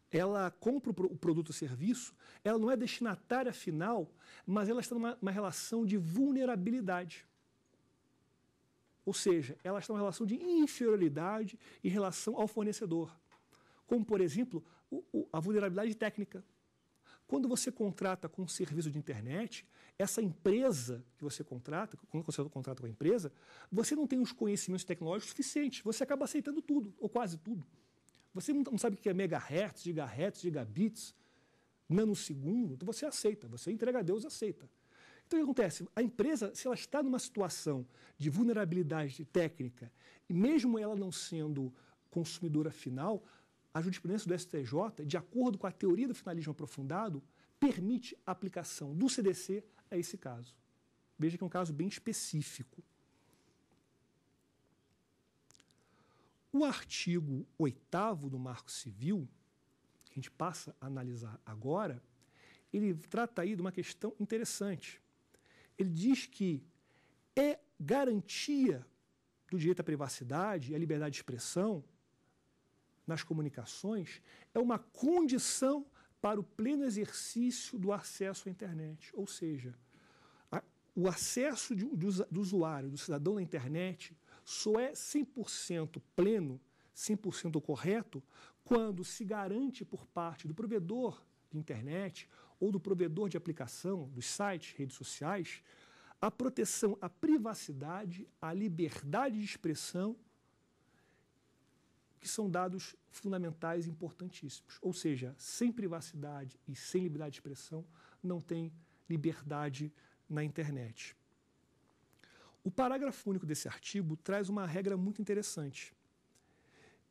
S1: ela compra o produto ou serviço, ela não é destinatária final, mas ela está numa, relação de vulnerabilidade. Ou seja, ela está numa relação de inferioridade em relação ao fornecedor. Como, por exemplo, o, o, a vulnerabilidade técnica. Quando você contrata com um serviço de internet, essa empresa que você contrata, quando você contrata com a empresa, você não tem os conhecimentos tecnológicos suficientes. Você acaba aceitando tudo, ou quase tudo. Você não sabe o que é megahertz, gigahertz, gigabits, nanosegundo, então você aceita, você é entrega a Deus, aceita. Então o que acontece? A empresa, se ela está numa situação de vulnerabilidade técnica, e mesmo ela não sendo consumidora final, a jurisprudência do STJ, de acordo com a teoria do finalismo aprofundado, permite a aplicação do CDC a esse caso. Veja que é um caso bem específico. O artigo 8 do Marco Civil, que a gente passa a analisar agora, ele trata aí de uma questão interessante. Ele diz que é garantia do direito à privacidade e à liberdade de expressão nas comunicações é uma condição para o pleno exercício do acesso à internet. Ou seja, a, o acesso de, do, do usuário, do cidadão na internet, só é 100% pleno, 100% correto, quando se garante por parte do provedor de internet ou do provedor de aplicação, dos sites, redes sociais, a proteção à privacidade, à liberdade de expressão que são dados fundamentais importantíssimos. Ou seja, sem privacidade e sem liberdade de expressão, não tem liberdade na internet. O parágrafo único desse artigo traz uma regra muito interessante.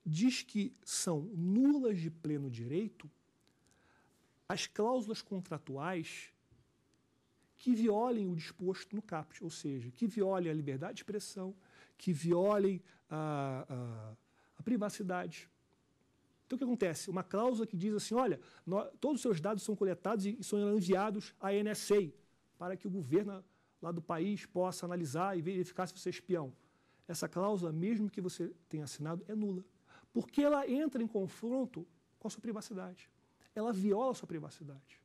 S1: Diz que são nulas de pleno direito as cláusulas contratuais que violem o disposto no caput, ou seja, que violem a liberdade de expressão, que violem a, a privacidade. Então o que acontece? Uma cláusula que diz assim: olha, nós, todos os seus dados são coletados e, são enviados à NSA, para que o governo lá do país possa analisar e verificar se você é espião. Essa cláusula, mesmo que você tenha assinado, é nula. Porque ela entra em confronto com a sua privacidade. Ela viola a sua privacidade.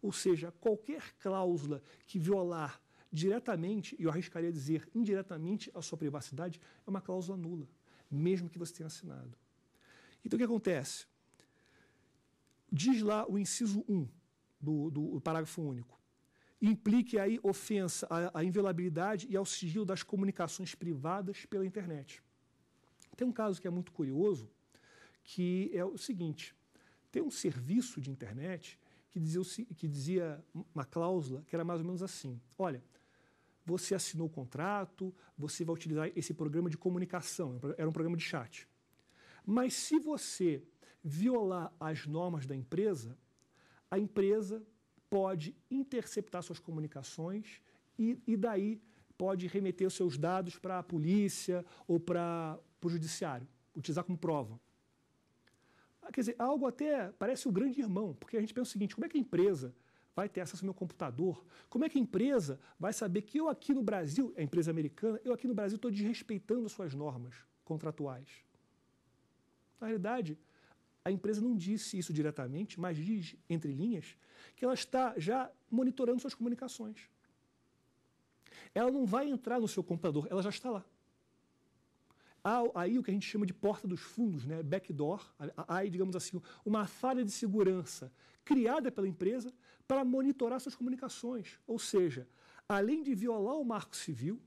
S1: Ou seja, qualquer cláusula que violar diretamente, e eu arriscaria dizer indiretamente, a sua privacidade, é uma cláusula nula mesmo que você tenha assinado. Então, o que acontece? Diz lá o inciso 1 do, do parágrafo único. Implique aí ofensa à, à inviolabilidade e ao sigilo das comunicações privadas pela internet. Tem um caso que é muito curioso, que é o seguinte: tem um serviço de internet que dizia, que dizia uma cláusula que era mais ou menos assim: olha, você assinou o contrato, você vai utilizar esse programa de comunicação, era um programa de chat. Mas se você violar as normas da empresa, a empresa pode interceptar suas comunicações e, e daí pode remeter os seus dados para a polícia ou para o judiciário, utilizar como prova. Ah, quer dizer, algo até parece o grande irmão, porque a gente pensa o seguinte: como é que a empresa vai ter acesso ao meu computador? Como é que a empresa vai saber que eu aqui no Brasil, a é empresa americana, eu aqui no Brasil estou desrespeitando suas normas contratuais? Na realidade, a empresa não disse isso diretamente, mas diz, entre linhas, que ela está já monitorando suas comunicações. Ela não vai entrar no seu computador, ela já está lá. Há aí o que a gente chama de porta dos fundos, né? backdoor, há aí, digamos assim, uma falha de segurança criada pela empresa para monitorar suas comunicações. Ou seja, além de violar o marco civil,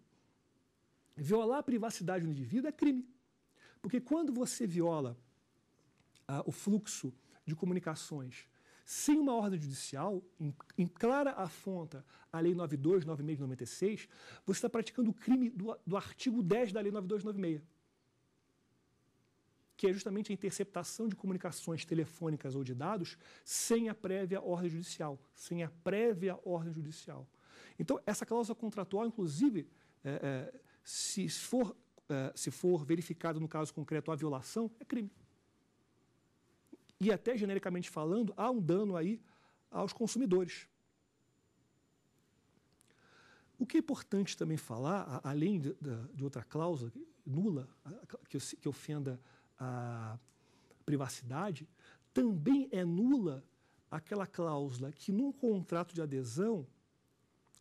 S1: violar a privacidade do indivíduo é crime. Porque quando você viola ah, o fluxo de comunicações sem uma ordem judicial, em, em clara afronta a Lei 92, 96 96, você está praticando o crime do, do artigo 10 da Lei 9296 que é justamente a interceptação de comunicações telefônicas ou de dados sem a prévia ordem judicial, sem a prévia ordem judicial. Então, essa cláusula contratual, inclusive, é, é, se for é, se for verificado no caso concreto a violação, é crime. E até genericamente falando, há um dano aí aos consumidores. O que é importante também falar, além de, de outra cláusula nula, que, que ofenda a privacidade, também é nula aquela cláusula que num contrato de adesão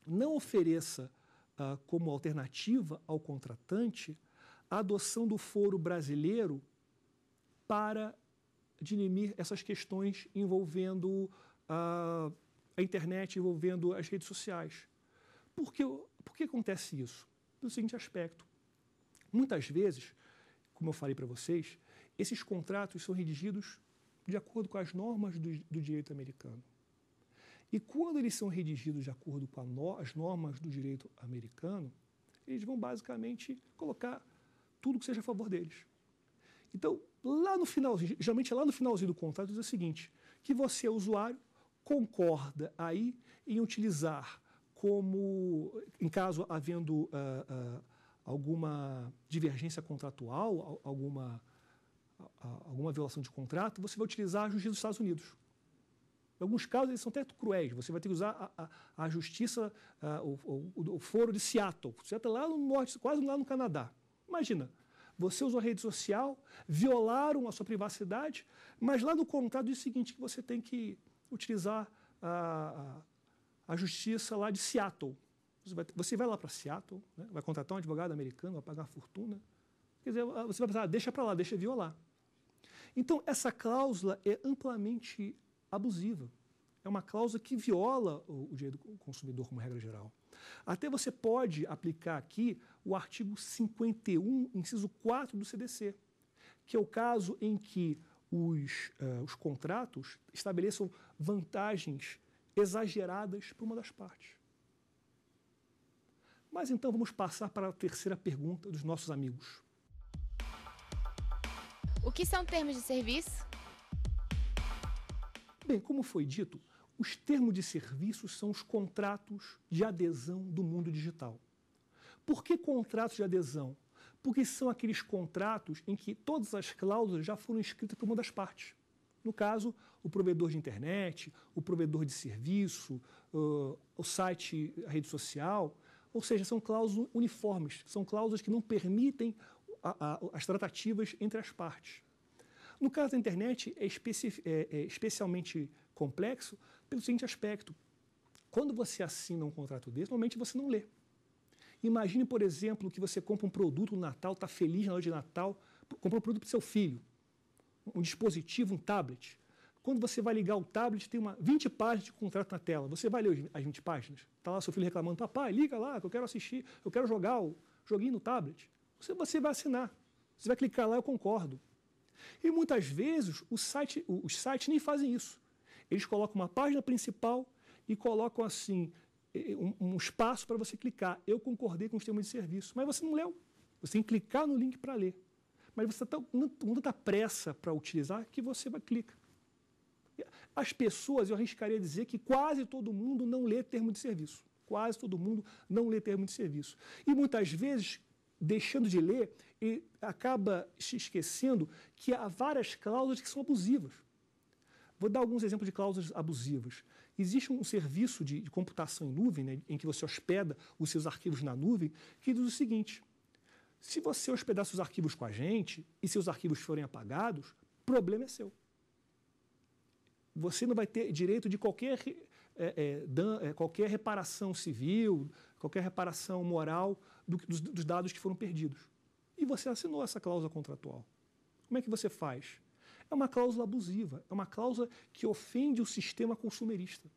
S1: não ofereça ah, como alternativa ao contratante a adoção do foro brasileiro para dirimir essas questões envolvendo ah, a internet, envolvendo as redes sociais. Por que, por que acontece isso? Pelo seguinte aspecto. Muitas vezes, como eu falei para vocês, esses contratos são redigidos de acordo com as normas do, do direito americano. E quando eles são redigidos de acordo com no, as normas do direito americano, eles vão basicamente colocar tudo que seja a favor deles. Então, lá no finalzinho, geralmente lá no finalzinho do contrato diz o seguinte, que você, usuário, concorda aí em utilizar como, em caso havendo uh, uh, alguma divergência contratual, alguma alguma violação de contrato, você vai utilizar a justiça dos Estados Unidos. Em alguns casos, eles são até cruéis. Você vai ter que usar a, a, a justiça, a, o, o, o, foro de Seattle. Seattle lá no norte, quase lá no Canadá. Imagina, você usou a rede social, violaram a sua privacidade, mas lá no contrato diz o seguinte, que você tem que utilizar a, a justiça lá de Seattle. Você vai, você vai lá para Seattle, né? vai contratar um advogado americano, vai pagar uma fortuna. Quer dizer, você vai pensar, ah, deixa para lá, deixa violar. Então, essa cláusula é amplamente abusiva. É uma cláusula que viola o, o direito do consumidor como regra geral. Até você pode aplicar aqui o artigo 51, inciso 4 do CDC, que é o caso em que os, uh, os contratos estabeleçam vantagens exageradas para uma das partes. Mas então vamos passar para a terceira pergunta dos nossos amigos. O que são termos de serviço? Bem, como foi dito, os termos de serviço são os contratos de adesão do mundo digital. Por que contratos de adesão? Porque são aqueles contratos em que todas as cláusulas já foram escritas por uma das partes. No caso, o provedor de internet, o provedor de serviço, uh, o site, a rede social. Ou seja, são cláusulas uniformes, são cláusulas que não permitem a, a, as tratativas entre as partes. No caso da internet, é, é, é especialmente complexo pelo seguinte aspecto. Quando você assina um contrato desse, normalmente você não lê. Imagine, por exemplo, que você compra um produto no Natal, está feliz na noite de Natal, compra um produto para seu filho, um dispositivo, um tablet. Quando você vai ligar o tablet, tem uma 20 páginas de contrato na tela. Você vai ler as 20 páginas? Está lá seu filho reclamando, papai, liga lá, que eu quero assistir, eu quero jogar o joguinho no tablet você, você vai assinar. Você vai clicar lá, eu concordo. E muitas vezes site, os sites nem fazem isso. Eles colocam uma página principal e colocam assim um, um espaço para você clicar. Eu concordei com os termos de serviço, mas você não leu. Você tem que clicar no link para ler. Mas você está com tanta pressa para utilizar que você vai, clica. As pessoas, eu arriscaria dizer que quase todo mundo não lê termo de serviço. Quase todo mundo não lê termo de serviço. E muitas vezes deixando de ler e acaba se esquecendo que há várias cláusulas que são abusivas. Vou dar alguns exemplos de cláusulas abusivas. Existe um serviço de, de computação em nuvem, né, em que você hospeda os seus arquivos na nuvem, que diz o seguinte: se você hospedar seus arquivos com a gente e seus arquivos forem apagados, problema é seu. Você não vai ter direito de qualquer, é, é, dan, é, qualquer reparação civil, qualquer reparação moral do, dos, dos dados que foram perdidos. E você assinou essa cláusula contratual. Como é que você faz? É uma cláusula abusiva, é uma cláusula que ofende o sistema consumerista.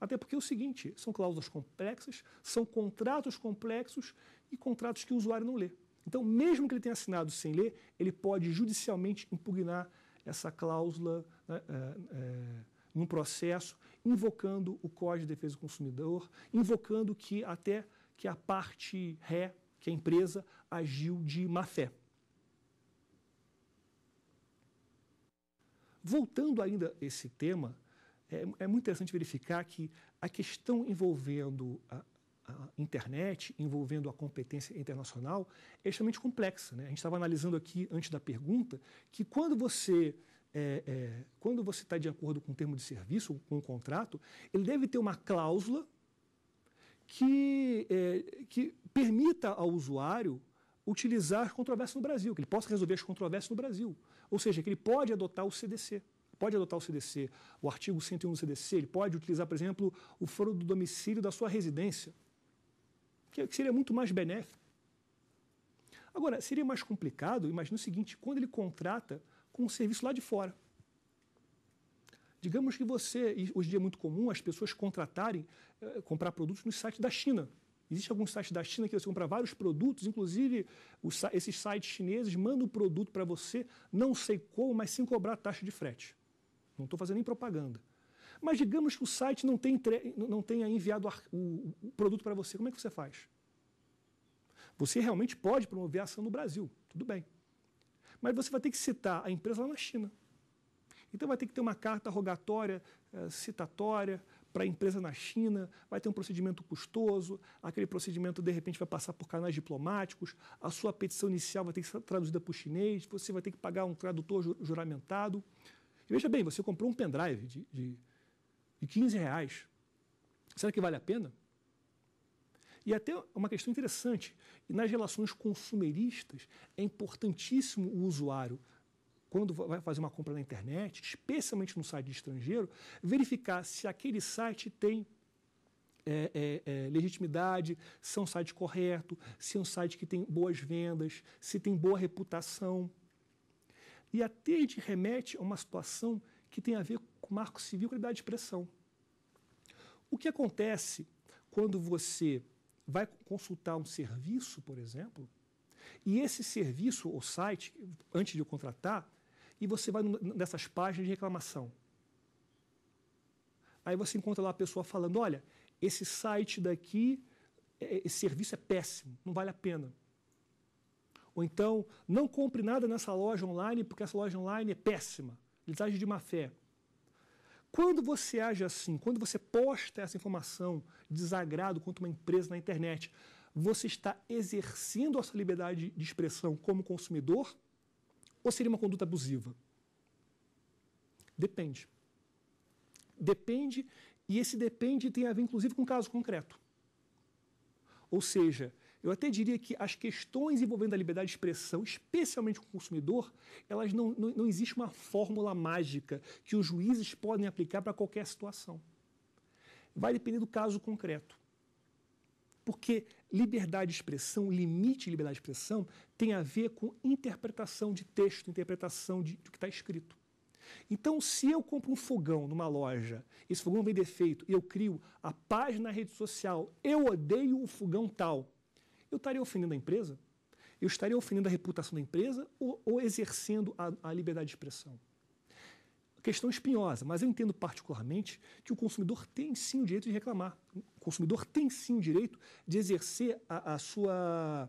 S1: Até porque é o seguinte: são cláusulas complexas, são contratos complexos e contratos que o usuário não lê. Então, mesmo que ele tenha assinado sem ler, ele pode judicialmente impugnar essa cláusula né, é, é, num processo, invocando o Código de Defesa do Consumidor, invocando que até que a parte ré, que é a empresa, agiu de má fé. Voltando ainda a esse tema, é, é, muito interessante verificar que a questão envolvendo a, a, internet, envolvendo a competência internacional, é extremamente complexa. Né? A gente estava analisando aqui, antes da pergunta, que quando você é, é, quando você está de acordo com um termo de serviço, com um contrato, ele deve ter uma cláusula que, é, que permita ao usuário utilizar as controvérsias no Brasil, que ele possa resolver as controvérsias no Brasil. Ou seja, que ele pode adotar o CDC. Pode adotar o CDC, o artigo 101 do CDC, ele pode utilizar, por exemplo, o foro do domicílio da sua residência, que seria muito mais benéfico. Agora, seria mais complicado, imagina o seguinte, quando ele contrata com um serviço lá de fora. Digamos que você, hoje em dia é muito comum as pessoas contratarem, eh, comprar produtos nos sites da China. Existe alguns sites da China que você compra vários produtos, inclusive os, esses sites chineses mandam o produto para você, não sei como, mas sem cobrar taxa de frete. Não estou fazendo nem propaganda. Mas digamos que o site não, tem, não tenha enviado o, o produto para você, como é que você faz? Você realmente pode promover a ação no Brasil, tudo bem mas você vai ter que citar a empresa lá na China. Então vai ter que ter uma carta rogatória, eh, citatória para a empresa na China, vai ter um procedimento custoso, aquele procedimento de repente vai passar por canais diplomáticos, a sua petição inicial vai ter que ser traduzida para o chinês, você vai ter que pagar um tradutor juramentado. E veja bem, você comprou um pendrive de, de, de 15 reais. Será que vale a pena? E até uma questão interessante, e nas relações consumeristas é importantíssimo o usuário quando vai fazer uma compra na internet, especialmente no site de estrangeiro, verificar se aquele site tem é, é, é, legitimidade, se é um site correto, se é um site que tem boas vendas, se tem boa reputação. E até a gente remete a uma situação que tem a ver com o marco civil e liberdade de expressão. O que acontece quando você vai consultar um serviço, por exemplo, e esse serviço ou site, antes de o contratar, e você vai nessas páginas de reclamação. Aí você encontra lá a pessoa falando: olha, esse site daqui, é, esse serviço é péssimo, não vale a pena. Ou então, não compre nada nessa loja online, porque essa loja online é péssima. Eles agem de má fé. Quando você age assim, quando você posta essa informação desagrado contra uma empresa na internet, você está exercendo a sua liberdade de expressão como consumidor ou seria uma conduta abusiva? Depende. Depende, e esse depende tem a ver inclusive com um caso concreto. Ou seja, eu até diria que as questões envolvendo a liberdade de expressão, especialmente com o consumidor, elas não, não, não existe uma fórmula mágica que os juízes podem aplicar para qualquer situação. Vai depender do caso concreto. Porque liberdade de expressão, limite de liberdade de expressão, tem a ver com interpretação de texto, interpretação de, do que está escrito. Então, se eu compro um fogão numa loja, esse fogão vem defeito, e eu crio a página na rede social, eu odeio o fogão tal, eu estaria ofendendo a empresa? Eu estaria ofendendo a reputação da empresa ou, ou exercendo a, a liberdade de expressão? questão espinhosa, mas eu entendo particularmente que o consumidor tem sim o direito de reclamar. O consumidor tem sim o direito de exercer a, a sua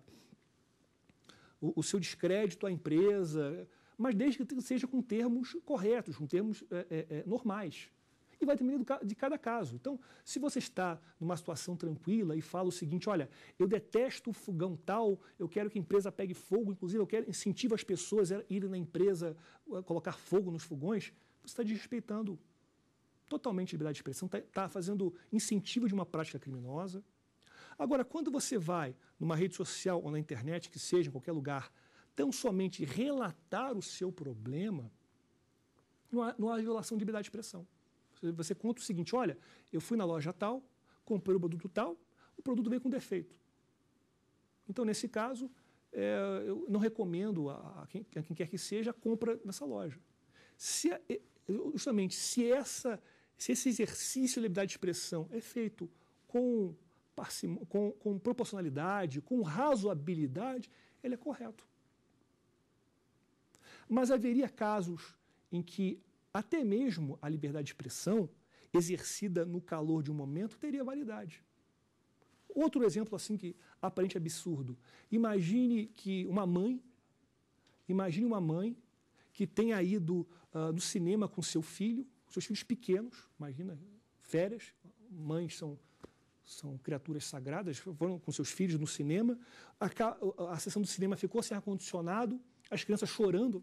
S1: o, o, seu descrédito à empresa, mas desde que seja com termos corretos, com termos é, é, é normais e vai depender de cada caso. Então, se você está numa situação tranquila e fala o seguinte: olha, eu detesto o fogão tal, eu quero que a empresa pegue fogo, inclusive eu quero incentivo as pessoas a irem na empresa a uh, colocar fogo nos fogões, você está desrespeitando totalmente a liberdade de expressão, está tá fazendo incentivo de uma prática criminosa. Agora, quando você vai numa rede social ou na internet, que seja, em qualquer lugar, tão somente relatar o seu problema, não há, não há violação de liberdade de expressão. Você conta o seguinte: olha, eu fui na loja tal, comprei o produto tal, o produto veio com defeito. Então, nesse caso, é, eu não recomendo a, a, quem, a, quem, quer que seja a compra nessa loja. Se a, justamente, se, essa, se esse exercício de liberdade de expressão é feito com, com, com proporcionalidade, com razoabilidade, ele é correto. Mas haveria casos em que até mesmo a liberdade de expressão, exercida no calor de um momento, teria validade. Outro exemplo assim que aparente absurdo. Imagine que uma mãe, imagine uma mãe que tenha ido uh, no cinema com seu filho, seus filhos pequenos, imagina, férias, mães são são criaturas sagradas, foram com seus filhos no cinema, a, a, a sessão do cinema ficou sem ar-condicionado, as crianças chorando,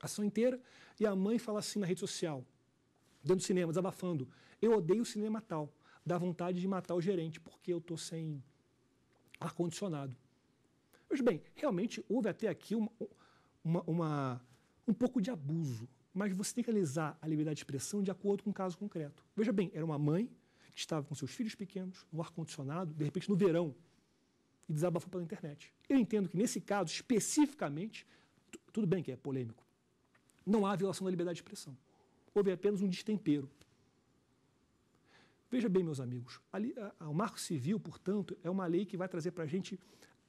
S1: a sessão inteira, e a mãe fala assim na rede social, dentro do cinema, desabafando, eu odeio o cinema tal, dá vontade de matar o gerente porque eu estou sem ar-condicionado. Veja bem, realmente houve até aqui uma, uma, uma, um pouco de abuso, mas você tem que analisar a liberdade de expressão de acordo com o um caso concreto. Veja bem, era uma mãe que estava com seus filhos pequenos, no ar-condicionado, de repente no verão, e desabafou pela internet. Eu entendo que nesse caso, especificamente, tudo bem que é polêmico, não há violação da liberdade de expressão. Houve apenas um destempero. Veja bem, meus amigos, ali, a, a, o Marco Civil, portanto, é uma lei que vai trazer para a gente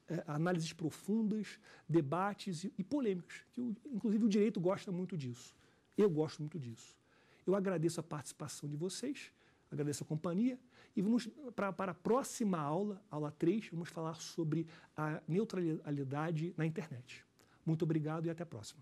S1: é, análises profundas, debates e, e polêmicas, que o, inclusive o direito gosta muito disso. Eu gosto muito disso. Eu agradeço a participação de vocês, agradeço a companhia e vamos para a próxima aula, aula 3, vamos falar sobre a neutralidade na internet. Muito obrigado e até a próxima.